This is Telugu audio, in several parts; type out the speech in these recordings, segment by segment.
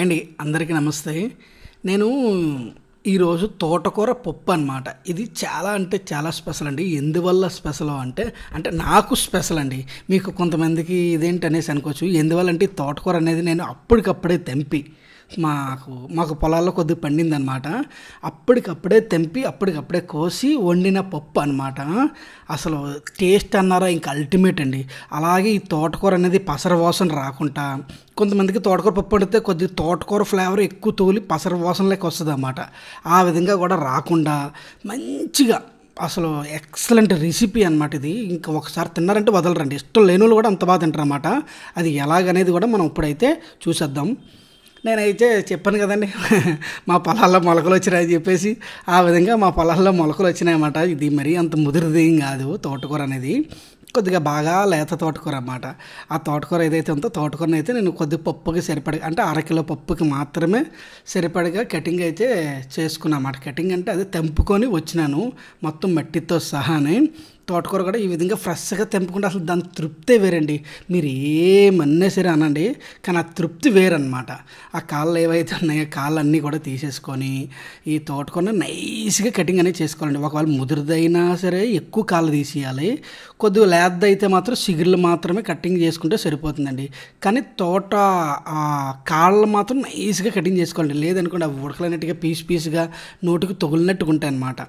అండ్ అందరికీ నమస్తే నేను ఈరోజు తోటకూర పప్పు అనమాట ఇది చాలా అంటే చాలా స్పెషల్ అండి ఎందువల్ల స్పెషల్ అంటే అంటే నాకు స్పెషల్ అండి మీకు కొంతమందికి ఇదేంటి అనేసి అనుకోవచ్చు ఎందువల్ల అంటే తోటకూర అనేది నేను అప్పటికప్పుడే తెంపి మాకు మాకు పొలాల్లో కొద్దిగా అనమాట అప్పటికప్పుడే తెంపి అప్పటికప్పుడే కోసి వండిన పప్పు అనమాట అసలు టేస్ట్ అన్నారా ఇంకా అల్టిమేట్ అండి అలాగే ఈ తోటకూర అనేది పసర వాసన రాకుండా కొంతమందికి తోటకూర పప్పు వండితే కొద్ది తోటకూర ఫ్లేవర్ ఎక్కువ తోలి పసర వాసన వస్తుంది అనమాట ఆ విధంగా కూడా రాకుండా మంచిగా అసలు ఎక్సలెంట్ రెసిపీ అనమాట ఇది ఇంకా ఒకసారి తిన్నారంటే వదలరండి ఇష్టం లేని వాళ్ళు కూడా అంత బాగా తింటారు అనమాట అది ఎలాగనేది కూడా మనం ఇప్పుడైతే చూసేద్దాం నేనైతే చెప్పాను కదండి మా పొలాల్లో మొలకలు వచ్చినాయని చెప్పేసి ఆ విధంగా మా పొలాల్లో మొలకలు వచ్చినాయన్నమాట ఇది మరీ అంత ముదిరిది ఏం కాదు తోటకూర అనేది కొద్దిగా బాగా లేత తోటకూర అన్నమాట ఆ తోటకూర ఏదైతే ఉందో తోటకూరని అయితే నేను కొద్ది పప్పుకి సరిపడ అంటే అరకిలో పప్పుకి మాత్రమే సరిపడగా కటింగ్ అయితే చేసుకున్నాను అన్నమాట కటింగ్ అంటే అది తెంపుకొని వచ్చినాను మొత్తం మట్టితో సహానే తోటకూర కూడా ఈ విధంగా ఫ్రెష్గా తెంపుకుంటే అసలు దాని తృప్తే వేరండి మీరు ఏమన్నా సరే అనండి కానీ ఆ తృప్తి వేరనమాట ఆ కాళ్ళు ఏవైతే ఉన్నాయో కాళ్ళన్నీ కూడా తీసేసుకొని ఈ తోటకూరని నైస్గా కటింగ్ అనేది చేసుకోవాలండి ఒకవేళ ముదురుదైనా సరే ఎక్కువ కాళ్ళు తీసేయాలి కొద్దిగా లేద్ద అయితే మాత్రం సిగుర్లు మాత్రమే కటింగ్ చేసుకుంటే సరిపోతుందండి కానీ తోట కాళ్ళు మాత్రం నైస్గా కటింగ్ చేసుకోవాలండి లేదనుకోండి అవి ఉడకలేనట్టుగా పీస్ పీస్గా నోటికి తొగులినట్టుకుంటాయి అన్నమాట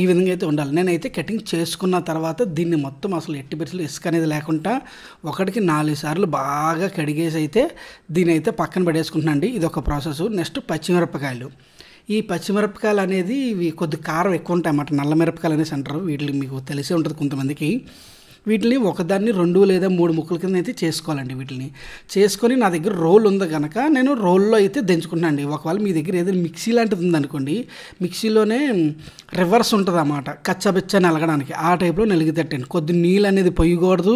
ఈ విధంగా అయితే ఉండాలి నేనైతే కటింగ్ చేసుకున్న తర్వాత దీన్ని మొత్తం అసలు ఎట్టి పెరిసలు ఇసుక అనేది లేకుండా ఒకటికి నాలుగు సార్లు బాగా కడిగేసి అయితే దీని అయితే పక్కన పడేసుకుంటున్నాండి ఇది ఒక ప్రాసెస్ నెక్స్ట్ పచ్చిమిరపకాయలు ఈ పచ్చిమిరపకాయలు అనేది ఇవి కొద్ది కారం ఎక్కువ ఉంటాయి అన్నమాట నల్ల మిరపకాయలు అనేసి అంటారు వీటికి మీకు తెలిసే ఉంటుంది కొంతమందికి వీటిని ఒకదాన్ని రెండు లేదా మూడు ముక్కల కింద అయితే చేసుకోవాలండి వీటిని చేసుకొని నా దగ్గర రోల్ ఉంది కనుక నేను రోల్లో అయితే దంచుకుంటానండి ఒకవేళ మీ దగ్గర ఏదైనా మిక్సీ లాంటిది ఉందనుకోండి మిక్సీలోనే రివర్స్ ఉంటుంది అన్నమాట కచ్చబెచ్చ నలగడానికి ఆ టైప్లో నలిగితట్టండి కొద్ది నీళ్ళు అనేది పొయ్యకూడదు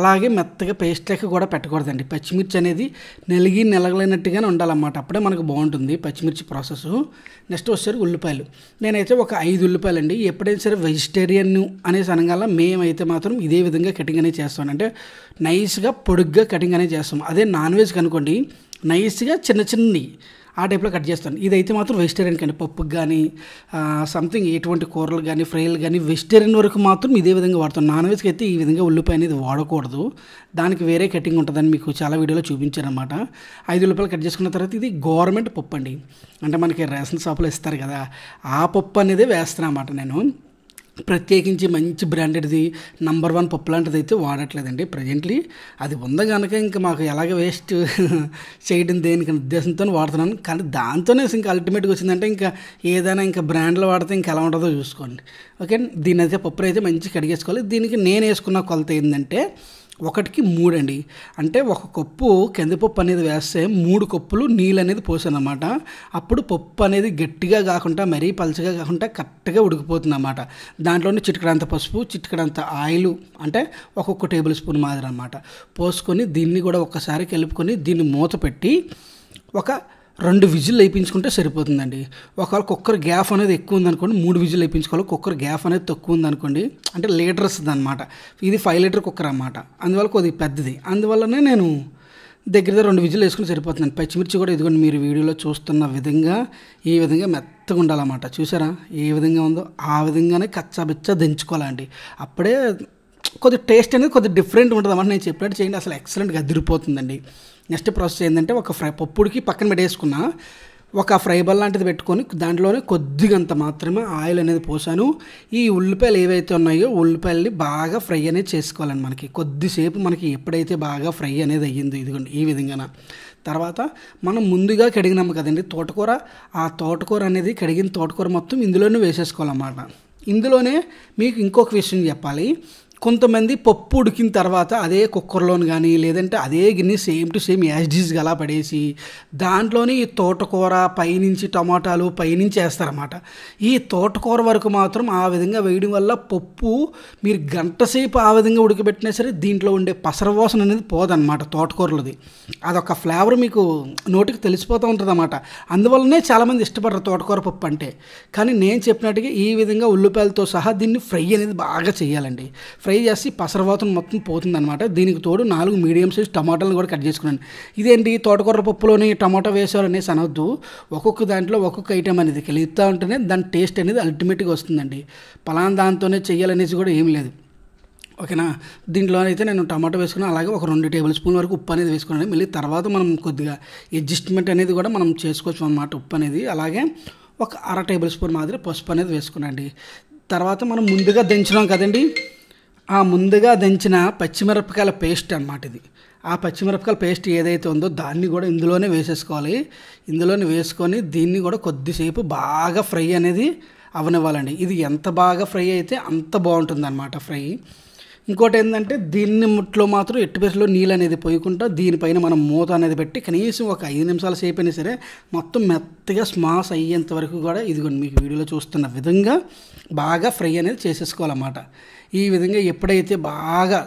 అలాగే మెత్తగా పేస్ట్ లెక్క కూడా పెట్టకూడదండి పచ్చిమిర్చి అనేది నలిగి నలగలేనట్టుగానే ఉండాలన్నమాట అప్పుడే మనకు బాగుంటుంది పచ్చిమిర్చి ప్రాసెస్ నెక్స్ట్ వచ్చేసరికి ఉల్లిపాయలు నేనైతే ఒక ఐదు ఉల్లిపాయలు అండి ఎప్పుడైనా సరే వెజిటేరియన్ అనేసి అనగల మేమైతే మాత్రం ఇదే విధంగా కటింగ్ అనేది చేస్తాను అంటే నైస్గా పొడుగ్గా కటింగ్ అనేది చేస్తాం అదే నాన్ వెజ్ కనుకోండి నైస్గా చిన్న చిన్నవి ఆ టైప్లో కట్ చేస్తాను ఇదైతే మాత్రం వెజిటేరియన్ కానీ పప్పుకి కానీ సంథింగ్ ఎటువంటి కూరలు కానీ ఫ్రైలు కానీ వెజిటేరియన్ వరకు మాత్రం ఇదే విధంగా వాడతాను నాన్ వెజ్కి అయితే ఈ విధంగా ఉల్లిపాయ అనేది వాడకూడదు దానికి వేరే కటింగ్ ఉంటుందని మీకు చాలా వీడియోలో చూపించారనమాట ఐదు ఉల్లిపాయలు కట్ చేసుకున్న తర్వాత ఇది గవర్నమెంట్ పప్పు అండి అంటే మనకి రేషన్ షాపులో ఇస్తారు కదా ఆ పప్పు అనేది వేస్తాను అనమాట నేను ప్రత్యేకించి మంచి బ్రాండెడ్ది నంబర్ వన్ పప్పు లాంటిది అయితే వాడట్లేదండి ప్రజెంట్లీ అది ఉంది కనుక ఇంకా మాకు ఎలాగ వేస్ట్ చేయడం దేనికి ఉద్దేశంతో వాడుతున్నాను కానీ దాంతోనే ఇంకా అల్టిమేట్గా వచ్చిందంటే ఇంకా ఏదైనా ఇంకా బ్రాండ్లు వాడితే ఇంకా ఎలా ఉంటుందో చూసుకోండి ఓకే దీని అయితే పప్పులు అయితే మంచిగా కడిగేసుకోవాలి దీనికి నేను వేసుకున్న కొలత ఏంటంటే ఒకటికి మూడు అండి అంటే ఒక కప్పు కందిపప్పు అనేది వేస్తే మూడు కప్పులు నీళ్ళు అనేది పోసానమాట అప్పుడు పప్పు అనేది గట్టిగా కాకుండా మరీ పలచగా కాకుండా కరెక్ట్గా ఉడికిపోతుంది అనమాట దాంట్లోనే చిటికడంత పసుపు చిటికడంత ఆయిల్ అంటే ఒక్కొక్క టేబుల్ స్పూన్ మాదిరి అనమాట పోసుకొని దీన్ని కూడా ఒక్కసారి కలుపుకొని దీన్ని మూత పెట్టి ఒక రెండు విజిల్ వేయించుకుంటే సరిపోతుందండి ఒకవేళ కుక్కర్ గ్యాప్ అనేది ఎక్కువ ఉందనుకోండి మూడు విజిల్ వేయించుకోవాలి కుక్కర్ గ్యాప్ అనేది తక్కువ ఉందనుకోండి అంటే లీటర్ వస్తుంది అనమాట ఇది ఫైవ్ లీటర్ కుక్కర్ అనమాట అందువల్ల కొద్దిగా పెద్దది అందువల్లనే నేను దగ్గర రెండు విజిల్ వేసుకుని సరిపోతుందండి పచ్చిమిర్చి కూడా ఇదిగోండి మీరు వీడియోలో చూస్తున్న విధంగా ఈ విధంగా మెత్తగా ఉండాలన్నమాట చూసారా ఏ విధంగా ఉందో ఆ విధంగానే కచ్చాబిచ్చా దించుకోవాలండి అప్పుడే కొద్ది టేస్ట్ అనేది కొద్దిగా డిఫరెంట్ ఉంటుంది అన్నమాట నేను చెప్పినట్టు చేయండి అసలు ఎక్సలెంట్గా అదిరిపోతుందండి నెక్స్ట్ ప్రాసెస్ ఏంటంటే ఒక ఫ్రై పప్పుడికి పక్కన పెట్టేసుకున్నా ఒక ఫ్రై బల్ లాంటిది పెట్టుకొని దాంట్లోనే కొద్దిగంత మాత్రమే ఆయిల్ అనేది పోసాను ఈ ఉల్లిపాయలు ఏవైతే ఉన్నాయో ఉల్లిపాయలని బాగా ఫ్రై అనేది చేసుకోవాలండి మనకి కొద్దిసేపు మనకి ఎప్పుడైతే బాగా ఫ్రై అనేది అయ్యిందో ఇదిగోండి ఈ విధంగా తర్వాత మనం ముందుగా కడిగినాము కదండి తోటకూర ఆ తోటకూర అనేది కడిగిన తోటకూర మొత్తం ఇందులోనే వేసేసుకోవాలన్నమాట ఇందులోనే మీకు ఇంకొక విషయం చెప్పాలి కొంతమంది పప్పు ఉడికిన తర్వాత అదే కుక్కర్లోని కానీ లేదంటే అదే గిన్నె సేమ్ టు సేమ్ యాజ్డీస్ గలా పడేసి దాంట్లోని ఈ తోటకూర పైనుంచి టమాటాలు పైనుంచి వేస్తారన్నమాట ఈ తోటకూర వరకు మాత్రం ఆ విధంగా వేయడం వల్ల పప్పు మీరు గంట సేపు ఆ విధంగా ఉడికబెట్టినా సరే దీంట్లో ఉండే పసరవాసన అనేది పోదన్నమాట తోటకూరలది అదొక ఫ్లేవర్ మీకు నోటికి తెలిసిపోతూ ఉంటుంది అన్నమాట అందువల్లనే చాలామంది ఇష్టపడరు తోటకూర పప్పు అంటే కానీ నేను చెప్పినట్టుగా ఈ విధంగా ఉల్లిపాయలతో సహా దీన్ని ఫ్రై అనేది బాగా చేయాలండి ఫ్రై ఫ్రై చేసి పసరవాతం మొత్తం పోతుంది అనమాట దీనికి తోడు నాలుగు మీడియం సైజ్ టమాటాలను కూడా కట్ చేసుకున్నాను ఇదేంటి తోటకూర పప్పులోని టమాటా వేసారనేసి అనవద్దు ఒక్కొక్క దాంట్లో ఒక్కొక్క ఐటెం అనేది కలుగుతూ ఉంటేనే దాని టేస్ట్ అనేది అల్టిమేట్గా వస్తుందండి పలానా దాంతోనే చేయాలనేసి కూడా ఏం లేదు ఓకేనా దీంట్లో అయితే నేను టమాటో వేసుకున్నాను అలాగే ఒక రెండు టేబుల్ స్పూన్ వరకు ఉప్పు అనేది వేసుకున్నాను మళ్ళీ తర్వాత మనం కొద్దిగా అడ్జస్ట్మెంట్ అనేది కూడా మనం చేసుకోవచ్చు అనమాట ఉప్పు అనేది అలాగే ఒక అర టేబుల్ స్పూన్ మాదిరి పసుపు అనేది వేసుకున్నాండి తర్వాత మనం ముందుగా దించినాం కదండి ఆ ముందుగా దంచిన పచ్చిమిరపకాయల పేస్ట్ అనమాట ఇది ఆ పచ్చిమిరపకాయల పేస్ట్ ఏదైతే ఉందో దాన్ని కూడా ఇందులోనే వేసేసుకోవాలి ఇందులోనే వేసుకొని దీన్ని కూడా కొద్దిసేపు బాగా ఫ్రై అనేది అవనివ్వాలండి ఇది ఎంత బాగా ఫ్రై అయితే అంత బాగుంటుంది అనమాట ఫ్రై ఇంకోటి ఏంటంటే దీన్ని ముట్లో మాత్రం ఎట్టి పేసులో నీళ్ళు అనేది పోయకుండా దీనిపైన మనం మూత అనేది పెట్టి కనీసం ఒక ఐదు నిమిషాల సేపు అయినా సరే మొత్తం మెత్తగా స్మాస్ అయ్యేంత వరకు కూడా ఇదిగోండి మీకు వీడియోలో చూస్తున్న విధంగా బాగా ఫ్రై అనేది చేసేసుకోవాలన్నమాట ఈ విధంగా ఎప్పుడైతే బాగా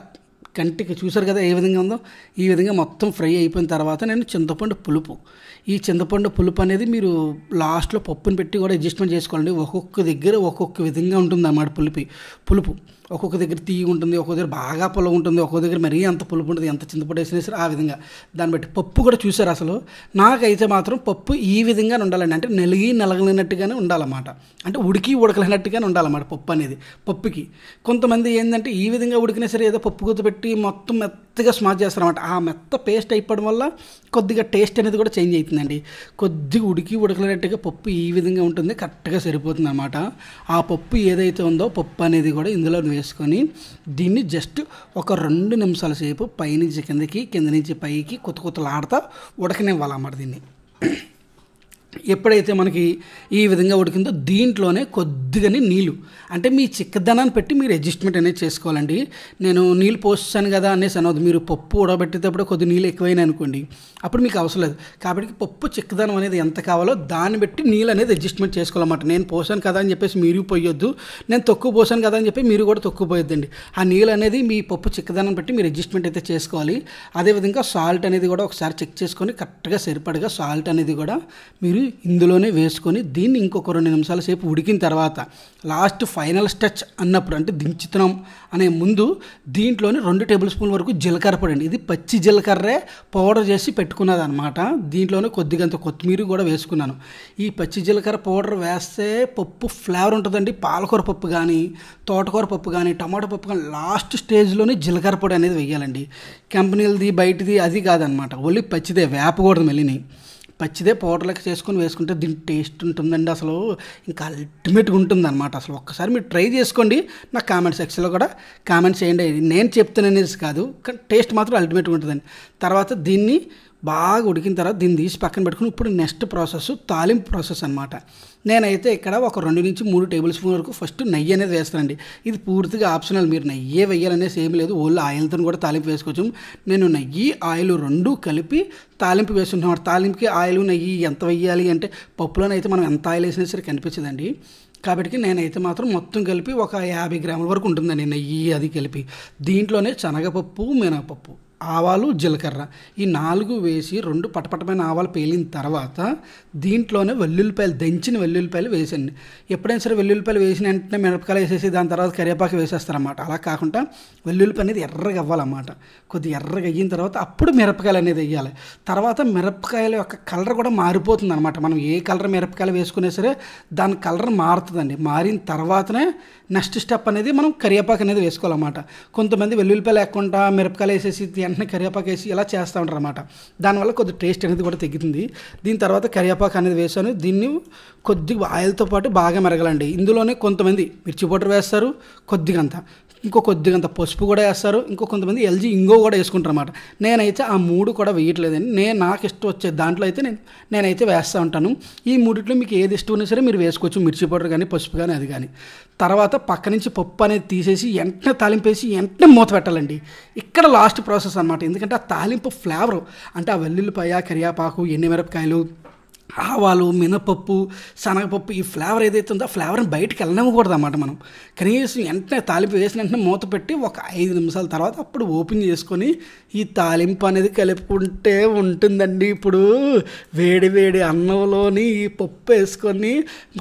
కంటికి చూసారు కదా ఏ విధంగా ఉందో ఈ విధంగా మొత్తం ఫ్రై అయిపోయిన తర్వాత నేను చింతపండు పులుపు ఈ చింతపండు పులుపు అనేది మీరు లాస్ట్లో పప్పుని పెట్టి కూడా అడ్జస్ట్మెంట్ చేసుకోవాలండి ఒక్కొక్క దగ్గర ఒక్కొక్క విధంగా ఉంటుంది అన్నమాట పులిపి పులుపు ఒక్కొక్క దగ్గర తీయి ఉంటుంది ఒక్కొక్క దగ్గర బాగా పొలం ఉంటుంది ఒక్కొక్క దగ్గర మరీ అంత పులుపు ఉంటుంది ఎంత చింతపండు వేసినా సరే ఆ విధంగా దాన్ని బట్టి పప్పు కూడా చూసారు అసలు నాకైతే మాత్రం పప్పు ఈ విధంగా ఉండాలండి అంటే నలిగి నలగలేనట్టుగానే ఉండాలన్నమాట అంటే ఉడికి ఉడకలేనట్టుగానే ఉండాలన్నమాట పప్పు అనేది పప్పుకి కొంతమంది ఏంటంటే ఈ విధంగా ఉడికినా సరే ఏదో పప్పు గుర్తు పెట్టి మొత్తం మెత్తగా చేస్తారు అనమాట ఆ మెత్త పేస్ట్ అయిపోవడం వల్ల కొద్దిగా టేస్ట్ అనేది కూడా చేంజ్ అవుతుందండి కొద్దిగా ఉడికి ఉడకలేనట్టుగా పప్పు ఈ విధంగా ఉంటుంది కరెక్ట్గా సరిపోతుంది అనమాట ఆ పప్పు ఏదైతే ఉందో పప్పు అనేది కూడా ఇందులో వేసుకొని దీన్ని జస్ట్ ఒక రెండు నిమిషాల సేపు పైనుంచి కిందకి కింద నుంచి పైకి కొత్త కొత్తలు ఆడుతూ ఉడకనివ్వాలన్నమాట దీన్ని ఎప్పుడైతే మనకి ఈ విధంగా ఉడికిందో దీంట్లోనే కొద్దిగానే నీళ్ళు అంటే మీ చిక్కదనాన్ని పెట్టి మీరు అడ్జస్ట్మెంట్ అనేది చేసుకోవాలండి నేను నీళ్ళు పోస్తాను కదా అనేసి అనవద్దు మీరు పప్పు ఉడబెట్టేటప్పుడు కొద్ది నీళ్ళు ఎక్కువైనా అనుకోండి అప్పుడు మీకు అవసరం లేదు కాబట్టి పప్పు చిక్కదనం అనేది ఎంత కావాలో దాన్ని బట్టి నీళ్ళు అనేది అడ్జస్ట్మెంట్ చేసుకోవాలన్నమాట నేను పోసాను కదా అని చెప్పేసి మీరు పోయొద్దు నేను తక్కువ పోసాను కదా అని చెప్పి మీరు కూడా తక్కువ పోయొద్దండి ఆ నీళ్ళు అనేది మీ పప్పు చిక్కదనాన్ని బట్టి మీరు అడ్జస్ట్మెంట్ అయితే చేసుకోవాలి అదేవిధంగా సాల్ట్ అనేది కూడా ఒకసారి చెక్ చేసుకొని కరెక్ట్గా సరిపడగా సాల్ట్ అనేది కూడా మీరు ఇందులోనే వేసుకొని దీన్ని ఇంకొక రెండు నిమిషాల సేపు ఉడికిన తర్వాత లాస్ట్ ఫైనల్ స్టచ్ అన్నప్పుడు అంటే దించుతున్నాం అనే ముందు దీంట్లోనే రెండు టేబుల్ స్పూన్ వరకు జీలకర్ర పొడి ఇది పచ్చి జీలకర్రే పౌడర్ చేసి పెట్టుకున్నది అనమాట దీంట్లోనే కొద్దిగంత కొత్తిమీర కూడా వేసుకున్నాను ఈ పచ్చి జీలకర్ర పౌడర్ వేస్తే పప్పు ఫ్లేవర్ ఉంటుందండి పాలకూర పప్పు కానీ తోటకూర పప్పు కానీ టమాటా పప్పు కానీ లాస్ట్ స్టేజ్లోనే జీలకర్ర పొడి అనేది వేయాలండి కంపెనీలది బయటది అది కాదనమాట ఓన్లీ పచ్చిదే వేపకూడదు మెల్లిని పచ్చిదే పౌడర్ లెక్క చేసుకొని వేసుకుంటే దీని టేస్ట్ ఉంటుందండి అసలు ఇంకా అల్టిమేట్గా ఉంటుంది అనమాట అసలు ఒక్కసారి మీరు ట్రై చేసుకోండి నా కామెంట్ సెక్షన్లో కూడా కామెంట్స్ చేయండి నేను చెప్తాననేది కాదు కానీ టేస్ట్ మాత్రం అల్టిమేట్గా ఉంటుందండి తర్వాత దీన్ని బాగా ఉడికిన తర్వాత దీన్ని తీసి పక్కన పెట్టుకుని ఇప్పుడు నెక్స్ట్ ప్రాసెస్ తాలింపు ప్రాసెస్ అనమాట నేనైతే ఇక్కడ ఒక రెండు నుంచి మూడు టేబుల్ స్పూన్ వరకు ఫస్ట్ నెయ్యి అనేది వేస్తానండి ఇది పూర్తిగా ఆప్షనల్ మీరు నెయ్యే వేయాలనేసి ఏం లేదు ఓళ్ళు ఆయిల్తో కూడా తాలింపు వేసుకోవచ్చు నేను నెయ్యి ఆయిల్ రెండు కలిపి తాలింపు వేస్తుంటాం తాలింపుకి ఆయిల్ నెయ్యి ఎంత వెయ్యాలి అంటే పప్పులోనైతే మనం ఎంత ఆయిల్ వేసినా సరే కనిపించదండి కాబట్టి నేనైతే మాత్రం మొత్తం కలిపి ఒక యాభై గ్రాముల వరకు ఉంటుందండి నెయ్యి అది కలిపి దీంట్లోనే శనగపప్పు మినపప్పు ఆవాలు జీలకర్ర ఈ నాలుగు వేసి రెండు పటపటమైన ఆవాలు పేలిన తర్వాత దీంట్లోనే వెల్లుల్లిపాయలు దంచిన వెల్లుల్లిపాయలు వేసండి ఎప్పుడైనా సరే వెల్లుల్లిపాయలు వేసిన వెంటనే మిరపకాయలు వేసేసి దాని తర్వాత కరివేపాకు వేసేస్తారన్నమాట అలా కాకుండా వెల్లుల్లిపాయ అనేది ఎర్రగా అవ్వాలన్నమాట కొద్దిగా ఎర్రగా అయిన తర్వాత అప్పుడు మిరపకాయలు అనేది వేయాలి తర్వాత మిరపకాయల యొక్క కలర్ కూడా మారిపోతుంది అనమాట మనం ఏ కలర్ మిరపకాయలు వేసుకున్నా సరే దాని కలర్ మారుతుందండి మారిన తర్వాతనే నెక్స్ట్ స్టెప్ అనేది మనం కరివేపాకు అనేది వేసుకోవాలన్నమాట కొంతమంది వెల్లుల్లిపాయలు లేకుండా మిరపకాయలు వేసేసి వెంటనే కరివేపాకు వేసి ఇలా చేస్తూ ఉంటారు అనమాట దానివల్ల కొద్ది టేస్ట్ అనేది కూడా తగ్గుతుంది దీని తర్వాత కరివేపాకు అనేది వేసాను దీన్ని కొద్దిగా ఆయిల్తో పాటు బాగా మెరగలండి ఇందులోనే కొంతమంది మిర్చి పౌడర్ వేస్తారు కొద్దిగా అంత ఇంకో కొద్దిగంత పసుపు కూడా వేస్తారు ఇంకో కొంతమంది ఎల్జీ ఇంగో కూడా వేసుకుంటారు అనమాట నేనైతే ఆ మూడు కూడా వేయట్లేదండి నేను నాకు ఇష్టం వచ్చే దాంట్లో అయితే నేను నేనైతే వేస్తూ ఉంటాను ఈ మూడిట్లో మీకు ఏది ఇష్టం ఉన్నా సరే మీరు వేసుకోవచ్చు మిర్చి పౌడర్ కానీ పసుపు కానీ అది కానీ తర్వాత పక్క నుంచి పప్పు అనేది తీసేసి వెంటనే తాలింపేసి వెంటనే మూత పెట్టాలండి ఇక్కడ లాస్ట్ ప్రాసెస్ అనమాట ఎందుకంటే ఆ తాలింపు ఫ్లేవర్ అంటే ఆ వెల్లుల్లిపాయ కరియాపాకు మిరపకాయలు ఆవాలు మినపప్పు శనగపప్పు ఈ ఫ్లేవర్ ఏదైతే ఉందో ఆ ఫ్లేవర్ని బయటకు వెళ్ళనివ్వకూడదు అన్నమాట మనం కనీసం వెంటనే తాలింపు వేసిన వెంటనే మూత పెట్టి ఒక ఐదు నిమిషాల తర్వాత అప్పుడు ఓపెన్ చేసుకొని ఈ తాలింపు అనేది కలుపుకుంటే ఉంటుందండి ఇప్పుడు వేడి వేడి అన్నంలోని ఈ పప్పు వేసుకొని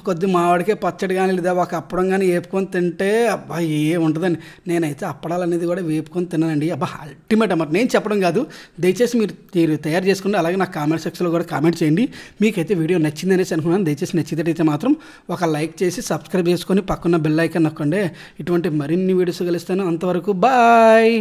కొద్ది మామిడికే పచ్చడి కానీ లేదా ఒక అప్పడం కానీ వేపుకొని తింటే అబ్బా ఏ ఉంటుందండి నేనైతే అప్పడాలు అనేది కూడా వేపుకొని తిన్నానండి అబ్బా అల్టిమేట్ అన్నమాట నేను చెప్పడం కాదు దయచేసి మీరు తయారు చేసుకుంటే అలాగే నా కామెంట్ సెక్షన్లో కూడా కామెంట్ చేయండి మీకు మీకైతే వీడియో నచ్చింది అనేసి అనుకున్నాను దయచేసి నచ్చితే మాత్రం ఒక లైక్ చేసి సబ్స్క్రైబ్ చేసుకొని పక్కన బెల్ ఐకన్ నొక్కండి ఇటువంటి మరిన్ని వీడియోస్ కలుస్తాను అంతవరకు బాయ్